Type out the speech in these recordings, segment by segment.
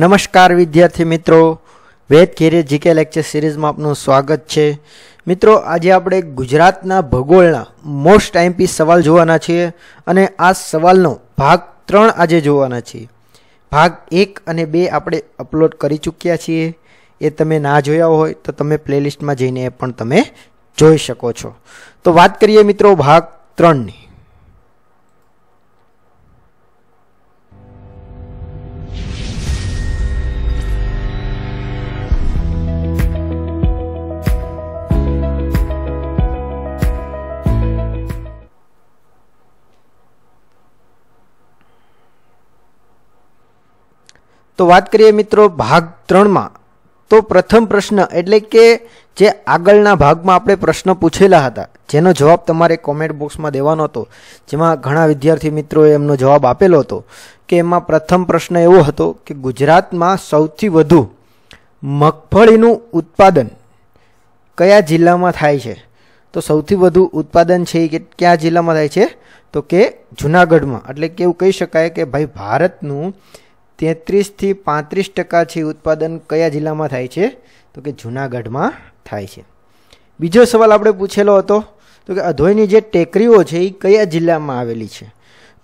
નમસ્કાર વિદ્યાર્થી મિત્રો વેદ કેરિયર જીકે લેક્ચર સિરીઝમાં આપનું સ્વાગત છે મિત્રો આજે આપણે ગુજરાતના ભૂગોળના મોસ્ટ આઈમ્પી સવાલ જોવાના છીએ અને આ સવાલનો ભાગ ત્રણ આજે જોવાના છીએ ભાગ એક અને બે આપણે અપલોડ કરી ચૂક્યા છીએ એ તમે ના જોયા હોય તો તમે પ્લેલિસ્ટમાં જઈને એ પણ તમે જોઈ શકો છો તો વાત કરીએ મિત્રો ભાગ ત્રણની તો વાત કરીએ મિત્રો ભાગ ત્રણમાં તો પ્રથમ પ્રશ્ન એટલે કે જે આગળના ભાગમાં આપણે પ્રશ્ન પૂછેલા હતા જેનો જવાબ તમારે કોમેન્ટ બોક્સમાં દેવાનો હતો જેમાં ઘણા વિદ્યાર્થી મિત્રોએ એમનો જવાબ આપેલો હતો કે એમાં પ્રથમ પ્રશ્ન એવો હતો કે ગુજરાતમાં સૌથી વધુ મગફળીનું ઉત્પાદન કયા જિલ્લામાં થાય છે તો સૌથી વધુ ઉત્પાદન છે એ કયા જિલ્લામાં થાય છે તો કે જુનાગઢમાં એટલે કે એવું કહી શકાય કે ભાઈ ભારતનું તેત્રીસથી પાંત્રીસ ટકા છે ઉત્પાદન કયા જિલ્લામાં થાય છે તો કે જૂનાગઢમાં થાય છે બીજો સવાલ આપણે પૂછેલો હતો તો કે અધોઈની જે ટેકરીઓ છે એ કયા જિલ્લામાં આવેલી છે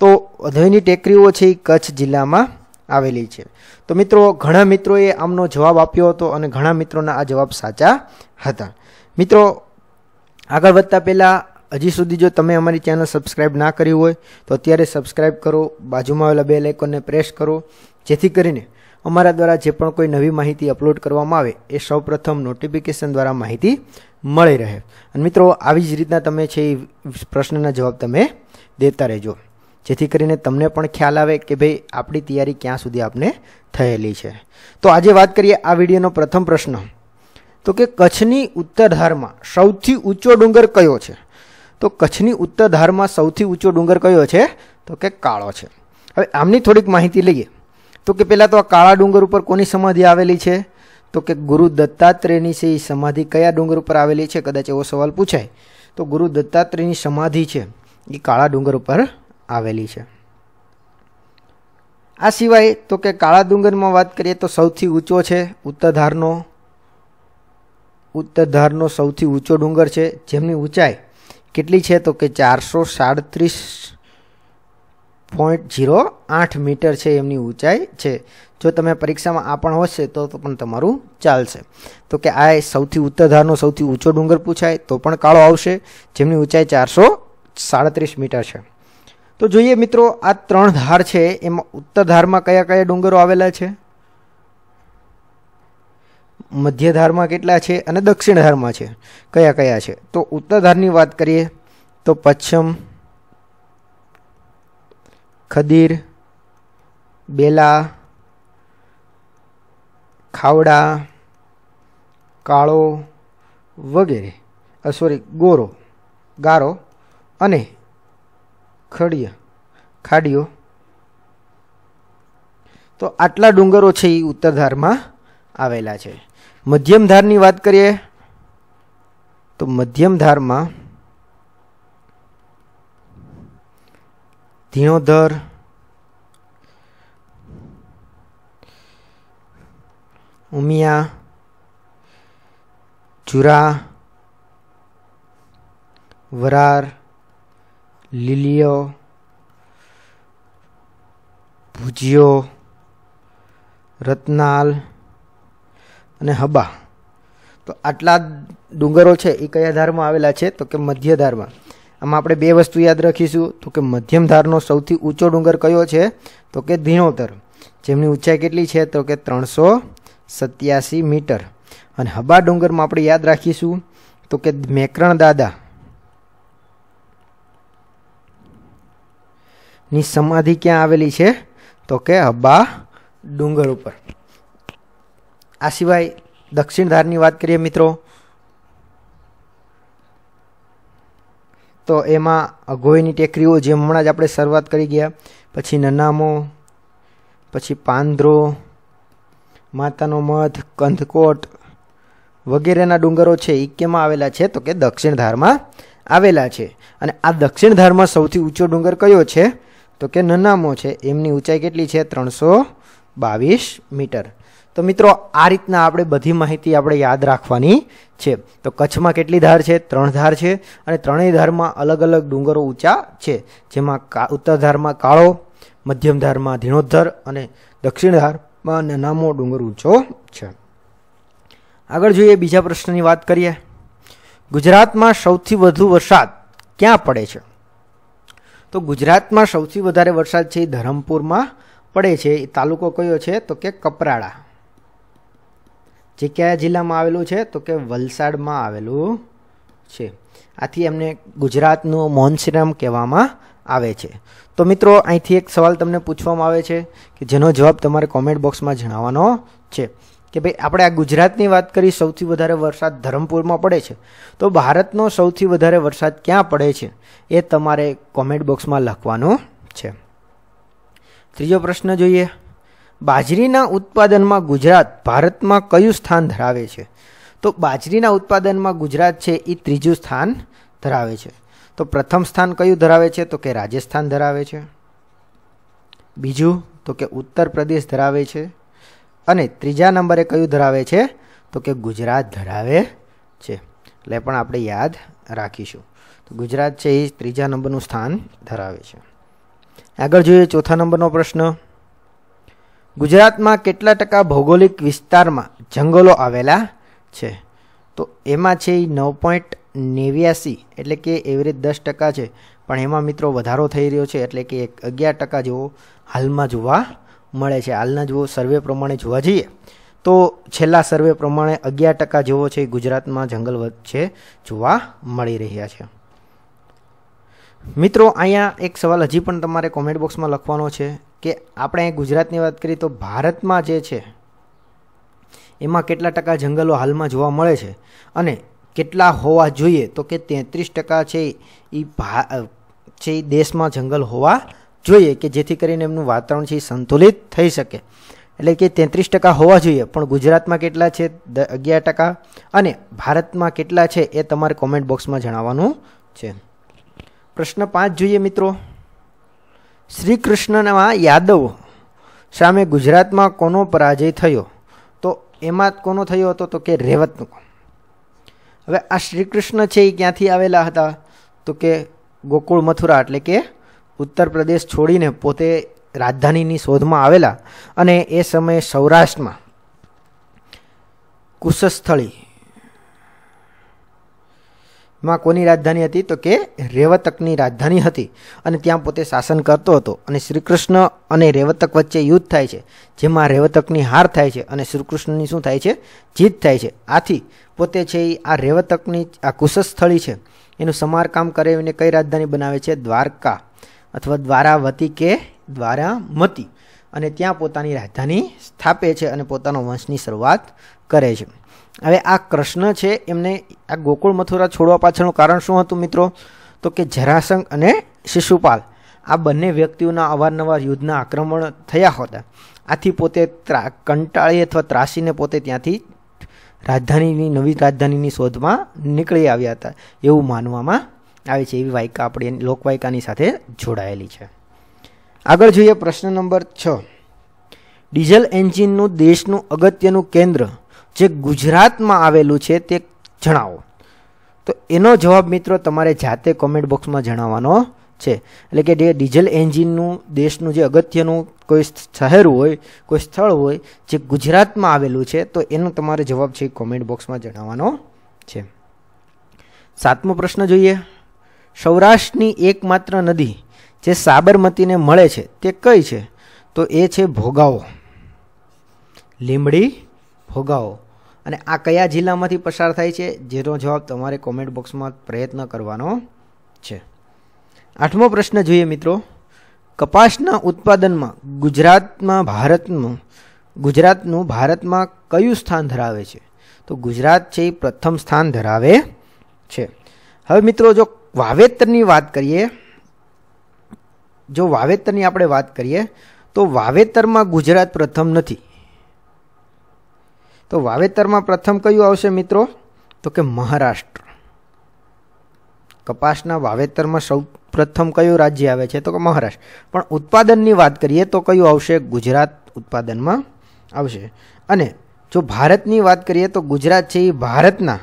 તો અધોઈની ટેકરીઓ છે એ કચ્છ જિલ્લામાં આવેલી છે તો મિત્રો ઘણા મિત્રોએ આમનો જવાબ આપ્યો હતો અને ઘણા મિત્રોના આ જવાબ સાચા હતા મિત્રો આગળ વધતા પહેલાં હજી સુધી જો તમે અમારી ચેનલ સબસ્ક્રાઈબ ના કરી હોય તો અત્યારે સબસ્ક્રાઇબ કરો બાજુમાં આવેલા બે લાઇકોનને પ્રેસ કરો જેથી કરીને અમારા દ્વારા જે પણ કોઈ નવી માહિતી અપલોડ કરવામાં આવે એ સૌપ્રથમ નોટિફિકેશન દ્વારા માહિતી મળી રહે અને મિત્રો આવી જ રીતના તમે છે એ પ્રશ્નના જવાબ તમે દેતા રહેજો જેથી કરીને તમને પણ ખ્યાલ આવે કે ભાઈ આપણી તૈયારી ક્યાં સુધી આપણે થયેલી છે તો આજે વાત કરીએ આ વિડીયોનો પ્રથમ પ્રશ્ન તો કે કચ્છની ઉત્તરધારમાં સૌથી ઊંચો ડુંગર કયો છે તો કચ્છની ઉત્તર ધારમાં સૌથી ઊંચો ડુંગર કયો છે તો કે કાળો છે હવે આમની થોડીક માહિતી લઈએ તો કે પહેલાં તો આ કાળા ડુંગર ઉપર કોની સમાધિ આવેલી છે તો કે ગુરુ દત્તાત્રેયની છે એ સમાધિ કયા ડુંગર ઉપર આવેલી છે કદાચ એવો સવાલ પૂછાય તો ગુરુ દત્તાત્રેયની સમાધિ છે એ કાળા ડુંગર ઉપર આવેલી છે આ સિવાય તો કે કાળા ડુંગરમાં વાત કરીએ તો સૌથી ઊંચો છે ઉત્તર ધારનો ઉત્તર ધારનો સૌથી ઊંચો ડુંગર છે જેમની ઊંચાઈ કેટલી છે તો કે ચારસો સાડત્રીસ પોઈન્ટ જીરો આઠ મીટર છે એમની ઊંચાઈ છે જો તમે પરીક્ષામાં આ પણ હશે તો પણ તમારું ચાલશે તો કે આ સૌથી ઉત્તર ધારનો સૌથી ઊંચો ડુંગર પૂછાય તો પણ કાળો આવશે જેમની ઊંચાઈ ચારસો સાડત્રીસ મીટર છે તો જોઈએ મિત્રો આ ત્રણ ધાર છે એમાં ઉત્તર ધારમાં કયા કયા ડુંગરો આવેલા છે મધ્ય ધારમાં કેટલા છે અને દક્ષિણ ધારમાં છે કયા કયા છે તો ઉત્તર ધારની વાત કરીએ તો પચ્છમ ખદીર બેલા ખાવડા કાળો વગેરે સોરી ગોરો ગારો અને ખડિયા ખાડીઓ તો આટલા ડુંગરો છે એ ઉત્તરધારમાં આવેલા છે मध्यम धार की बात करिए तो मध्यम धार में धीणो दर उमिया चूरा वरार लीलियो भुजियो रतनाल અને હબા તો આટલા ડુંગરો છે એ કયા ધારમાં આવેલા છે તો કે મધ્ય ધારમાં આમાં આપણે બે વસ્તુ યાદ રાખીશું તો કે મધ્યમ ધારનો સૌથી ઊંચો ડુંગર કયો છે તો કે ધીણોતર જેમની ઊંચાઈ કેટલી છે તો કે ત્રણસો સત્યાસી મીટર અને હબા ડુંગરમાં આપણે યાદ રાખીશું તો કે મેકરણ દાદા ની સમાધિ ક્યાં આવેલી છે તો કે હબા ડુંગર ઉપર આ સિવાય દક્ષિણ ધારની વાત કરીએ મિત્રો તો એમાં અઘોયની ટેકરીઓ જે હમણાં જ આપણે શરૂઆત કરી ગયા પછી નનામો પછી પાંદરો માતાનો મધ કંધકોટ વગેરેના ડુંગરો છે એ કેમાં આવેલા છે તો કે દક્ષિણ ધારમાં આવેલા છે અને આ દક્ષિણ ધારમાં સૌથી ઊંચો ડુંગર કયો છે તો કે નનામો છે એમની ઊંચાઈ કેટલી છે ત્રણસો બાવીસ મીટર તો મિત્રો આ રીતના આપણે બધી માહિતી આપણે યાદ રાખવાની છે તો કચ્છમાં કેટલી ધાર છે ત્રણ ધાર છે અને ત્રણેય ધારમાં અલગ અલગ ડુંગરો ઊંચા છે જેમાં ઉત્તર ધારમાં કાળો મધ્યમ ધારમાં ધીણોધર અને દક્ષિણ ધારમાં નામો ડુંગર ઊંચો છે આગળ જોઈએ બીજા પ્રશ્નની વાત કરીએ ગુજરાતમાં સૌથી વધુ વરસાદ ક્યાં પડે છે તો ગુજરાતમાં સૌથી વધારે વરસાદ છે એ ધરમપુરમાં પડે છે એ તાલુકો કયો છે તો કે કપરાડા જે કયા જિલ્લામાં આવેલું છે તો કે વલસાડમાં આવેલું છે આથી એમને ગુજરાતનું મોહનસીરામ કહેવામાં આવે છે તો મિત્રો અહીંથી એક સવાલ તમને પૂછવામાં આવે છે કે જેનો જવાબ તમારે કોમેન્ટ બોક્સમાં જણાવવાનો છે કે ભાઈ આપણે આ ગુજરાતની વાત કરી સૌથી વધારે વરસાદ ધરમપુરમાં પડે છે તો ભારતનો સૌથી વધારે વરસાદ ક્યાં પડે છે એ તમારે કોમેન્ટ બોક્સમાં લખવાનો છે ત્રીજો પ્રશ્ન જોઈએ બાજરીના ઉત્પાદનમાં ગુજરાત ભારતમાં કયું સ્થાન ધરાવે છે તો બાજરીના ઉત્પાદનમાં ગુજરાત છે એ ત્રીજું સ્થાન ધરાવે છે તો પ્રથમ સ્થાન કયું ધરાવે છે તો કે રાજસ્થાન ધરાવે છે બીજું તો કે ઉત્તર પ્રદેશ ધરાવે છે અને ત્રીજા નંબરે કયું ધરાવે છે તો કે ગુજરાત ધરાવે છે એટલે પણ આપણે યાદ રાખીશું તો ગુજરાત છે એ ત્રીજા નંબરનું સ્થાન ધરાવે છે આગળ જોઈએ ચોથા નંબરનો પ્રશ્ન ગુજરાતમાં કેટલા ટકા ભૌગોલિક વિસ્તારમાં જંગલો આવેલા છે તો એમાં છે એ નવ પોઈન્ટ નેવ્યાસી એટલે કે એવરેજ દસ ટકા છે પણ એમાં મિત્રો વધારો થઈ રહ્યો છે એટલે કે એક અગિયાર ટકા જેવો હાલમાં જોવા મળે છે હાલના જો સર્વે પ્રમાણે જોવા જઈએ તો છેલ્લા સર્વે પ્રમાણે અગિયાર ટકા જેવો છે ગુજરાતમાં જંગલ છે જોવા મળી રહ્યા છે મિત્રો અહીંયા એક સવાલ હજી પણ તમારે કોમેન્ટ બોક્સમાં લખવાનો છે કે આપણે ગુજરાતની વાત કરીએ તો ભારતમાં જે છે એમાં કેટલા ટકા જંગલો હાલમાં જોવા મળે છે અને કેટલા હોવા જોઈએ તો કે તેત્રીસ ટકા છે એ ભા છે એ દેશમાં જંગલ હોવા જોઈએ કે જેથી કરીને એમનું વાતાવરણ છે એ સંતુલિત થઈ શકે એટલે કે તેત્રીસ ટકા હોવા જોઈએ પણ ગુજરાતમાં કેટલા છે દ અગિયાર ટકા અને ભારતમાં કેટલા છે એ તમારે કોમેન્ટ બોક્સમાં જણાવવાનું છે પ્રશ્ન પાંચ જોઈએ મિત્રો શ્રી કૃષ્ણમાં યાદવ સામે ગુજરાતમાં કોનો પરાજય થયો તો એમાં કોનો થયો હતો તો કે રેવતનો હવે આ શ્રીકૃષ્ણ છે એ ક્યાંથી આવેલા હતા તો કે ગોકુળ મથુરા એટલે કે ઉત્તર પ્રદેશ છોડીને પોતે રાજધાનીની શોધમાં આવેલા અને એ સમયે સૌરાષ્ટ્રમાં કુશસ્થળી માં કોની રાજધાની હતી તો કે રેવતકની રાજધાની હતી અને ત્યાં પોતે શાસન કરતો હતો અને શ્રીકૃષ્ણ અને રેવતક વચ્ચે યુદ્ધ થાય છે જેમાં રેવતકની હાર થાય છે અને શ્રીકૃષ્ણની શું થાય છે જીત થાય છે આથી પોતે છે એ આ રેવતકની આ કુશસ્થળી છે એનું સમારકામ કરાવીને કઈ રાજધાની બનાવે છે દ્વારકા અથવા દ્વારાવતી કે દ્વારામતી અને ત્યાં પોતાની રાજધાની સ્થાપે છે અને પોતાનો વંશની શરૂઆત કરે છે હવે આ કૃષ્ણ છે એમને આ ગોકુળ મથુરા છોડવા પાછળનું કારણ શું હતું મિત્રો તો કે જરાસંઘ અને શિશુપાલ આ બંને વ્યક્તિઓના અવારનવાર યુદ્ધના આક્રમણ થયા હતા આથી પોતે કંટાળી અથવા ત્રાસીને પોતે ત્યાંથી રાજધાનીની નવી રાજધાનીની શોધમાં નીકળી આવ્યા હતા એવું માનવામાં આવે છે એવી વાયકા આપણી લોકવાયકાની સાથે જોડાયેલી છે આગળ જોઈએ પ્રશ્ન નંબર છ ડીઝલ એન્જિનનું દેશનું અગત્યનું કેન્દ્ર જે ગુજરાતમાં આવેલું છે તે જણાવો તો એનો જવાબ મિત્રો તમારે જાતે કોમેન્ટ બોક્સમાં જણાવવાનો છે એટલે કે જે ડીઝલ એન્જિનનું દેશનું જે અગત્યનું કોઈ શહેર હોય કોઈ સ્થળ હોય જે ગુજરાતમાં આવેલું છે તો એનો તમારે જવાબ છે કોમેન્ટ બોક્સમાં જણાવવાનો છે સાતમો પ્રશ્ન જોઈએ સૌરાષ્ટ્રની એકમાત્ર નદી જે સાબરમતીને મળે છે તે કઈ છે તો એ છે ભોગાવો લીમડી ભોગાવો અને આ કયા જિલ્લામાંથી પસાર થાય છે જેનો જવાબ તમારે કોમેન્ટ બોક્સમાં પ્રયત્ન કરવાનો છે આઠમો પ્રશ્ન જોઈએ મિત્રો કપાસના ઉત્પાદનમાં ગુજરાતમાં ભારતનું ગુજરાતનું ભારતમાં કયું સ્થાન ધરાવે છે તો ગુજરાત છે એ પ્રથમ સ્થાન ધરાવે છે હવે મિત્રો જો વાવેતરની વાત કરીએ જો વાવેતરની આપણે વાત કરીએ તો વાવેતરમાં ગુજરાત પ્રથમ નથી તો વાવેતરમાં પ્રથમ કયું આવશે મિત્રો તો કે મહારાષ્ટ્ર કપાસના વાવેતરમાં સૌ પ્રથમ કયું રાજ્ય આવે છે તો કે મહારાષ્ટ્ર પણ ઉત્પાદનની વાત કરીએ તો કયું આવશે ગુજરાત ઉત્પાદનમાં આવશે અને જો ભારતની વાત કરીએ તો ગુજરાત છે એ ભારતના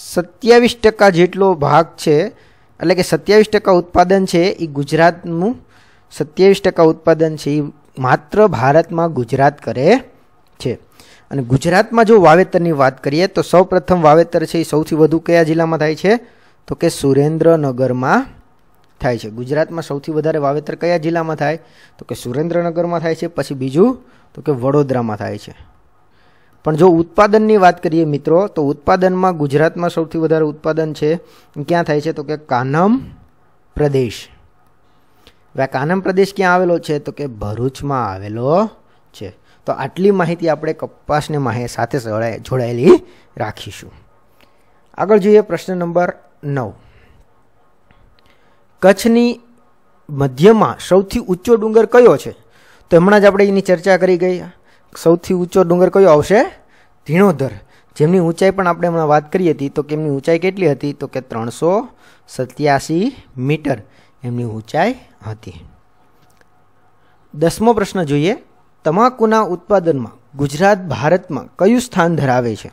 સત્યાવીસ ટકા જેટલો ભાગ છે એટલે કે સત્યાવીસ ટકા ઉત્પાદન છે એ ગુજરાતનું સત્યાવીસ ટકા ઉત્પાદન છે એ માત્ર ભારતમાં ગુજરાત કરે છે અને ગુજરાતમાં જો વાવેતરની વાત કરીએ તો સૌપ્રથમ વાવેતર છે એ સૌથી વધુ કયા જિલ્લામાં થાય છે તો કે સુરેન્દ્રનગરમાં થાય છે ગુજરાતમાં સૌથી વધારે વાવેતર કયા જિલ્લામાં થાય તો કે સુરેન્દ્રનગરમાં થાય છે પછી બીજું તો કે વડોદરામાં થાય છે પણ જો ઉત્પાદનની વાત કરીએ મિત્રો તો ઉત્પાદનમાં ગુજરાતમાં સૌથી વધારે ઉત્પાદન છે ક્યાં થાય છે તો કે કાનમ પ્રદેશ હવે કાનમ પ્રદેશ ક્યાં આવેલો છે તો કે ભરૂચમાં આવેલો છે તો આટલી માહિતી આપણે કપાસને માહે સાથે જોડાયેલી રાખીશું આગળ જોઈએ પ્રશ્ન નંબર નવ કચ્છની મધ્યમાં સૌથી ઊંચો ડુંગર કયો છે તો હમણાં જ આપણે એની ચર્ચા કરી ગઈ સૌથી ઊંચો ડુંગર કયો આવશે ધીણોધર જેમની ઊંચાઈ પણ આપણે હમણાં વાત કરી હતી તો કેમની ઊંચાઈ કેટલી હતી તો કે ત્રણસો સત્યાસી મીટર એમની ઊંચાઈ હતી દસમો પ્રશ્ન જોઈએ તમાકુના ઉત્પાદનમાં ગુજરાત ભારતમાં કયું સ્થાન ધરાવે છે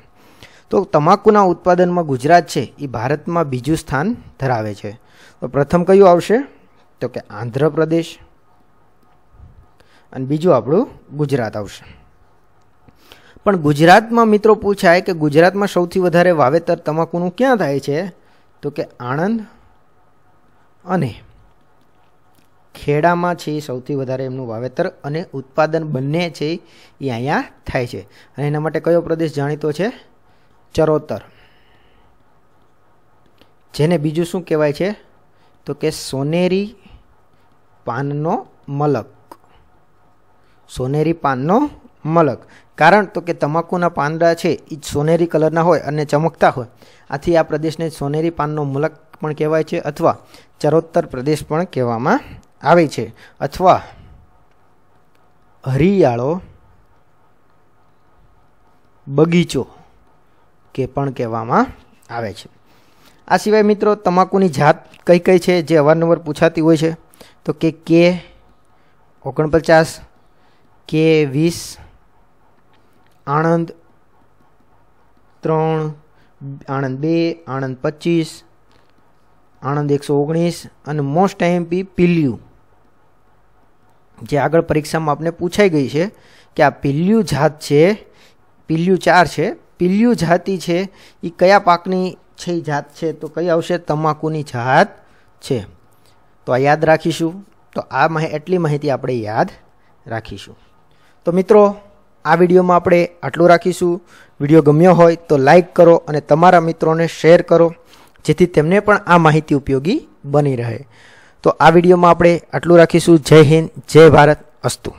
તો તમાકુના ઉત્પાદનમાં ગુજરાત છે એ ભારતમાં બીજું સ્થાન ધરાવે છે તો પ્રથમ કયું આવશે તો કે આંધ્રપ્રદેશ અને બીજું આપણું ગુજરાત આવશે પણ ગુજરાતમાં મિત્રો પૂછાય કે ગુજરાતમાં સૌથી વધારે વાવેતર તમાકુનું ક્યાં થાય છે તો કે આણંદ અને ખેડામાં છે સૌથી વધારે એમનું વાવેતર અને ઉત્પાદન બંને છે એ અહીંયા થાય છે અને એના માટે કયો પ્રદેશ જાણીતો છે ચરોતર જેને બીજું શું કહેવાય છે તો કે સોનેરી પાનનો મલક સોનેરી પાનનો મલક કારણ તો કે તમાકુના પાંદડા છે એ સોનેરી કલરના હોય અને ચમકતા હોય આથી આ પ્રદેશને સોનેરી પાનનો મુલક પણ કહેવાય છે અથવા ચરોત્તર પ્રદેશ પણ કહેવામાં આવે છે અથવા હરિયાળો બગીચો કે પણ કહેવામાં આવે છે આ સિવાય મિત્રો તમાકુની જાત કઈ કઈ છે જે અવારનવાર પૂછાતી હોય છે તો કે કે ઓગણપચાસ કે વીસ આણંદ ત્રણ આણંદ બે આણંદ પચીસ આણંદ એકસો ઓગણીસ અને મોસ્ટ આઈએમપી પિલ્યુ જે આગળ પરીક્ષામાં આપને પૂછાઈ ગઈ છે કે આ પિલ્યુ જાત છે પિલ્યુ ચાર છે પિલ્યુ જાતિ છે એ કયા પાકની છે એ જાત છે તો કઈ આવશે તમાકુની જાત છે તો આ યાદ રાખીશું તો આ એટલી માહિતી આપણે યાદ રાખીશું તો મિત્રો આ વિડીયોમાં આપણે આટલું રાખીશું વિડીયો ગમ્યો હોય તો લાઇક કરો અને તમારા મિત્રોને શેર કરો જેથી તેમને પણ આ માહિતી ઉપયોગી બની રહે તો આ વિડીયોમાં આપણે આટલું રાખીશું જય હિન્દ જય ભારત અસ્તુ